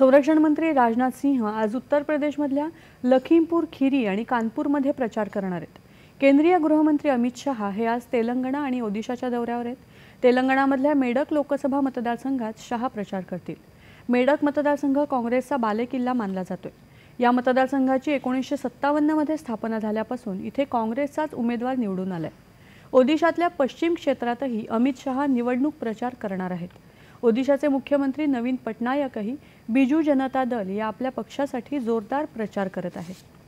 संरक्षण मंत्री राजनाथ सिंह आज उत्तर प्रदेशमधल्या लखीमपूर खिरी आणि कानपूरमध्ये प्रचार करणार आहेत केंद्रीय गृहमंत्री अमित शहा हे आज तेलंगणा आणि ओदिशाच्या दौऱ्यावर आहेत तेलंगणामधल्या मेडक लोकसभा मतदारसंघात शहा प्रचार करतील मेडक मतदारसंघ काँग्रेसचा बालेकिल्ला मानला जातोय या मतदारसंघाची एकोणीसशे सत्तावन्नमध्ये स्थापना झाल्यापासून इथे काँग्रेसचाच उमेदवार निवडून आलाय ओदिशातल्या पश्चिम क्षेत्रातही अमित शहा निवडणूक प्रचार करणार आहेत ओदिशाचे मुख्यमंत्री नवीन पटनायकही बिजू जनता दल या आपल्या पक्षासाठी जोरदार प्रचार करत आहेत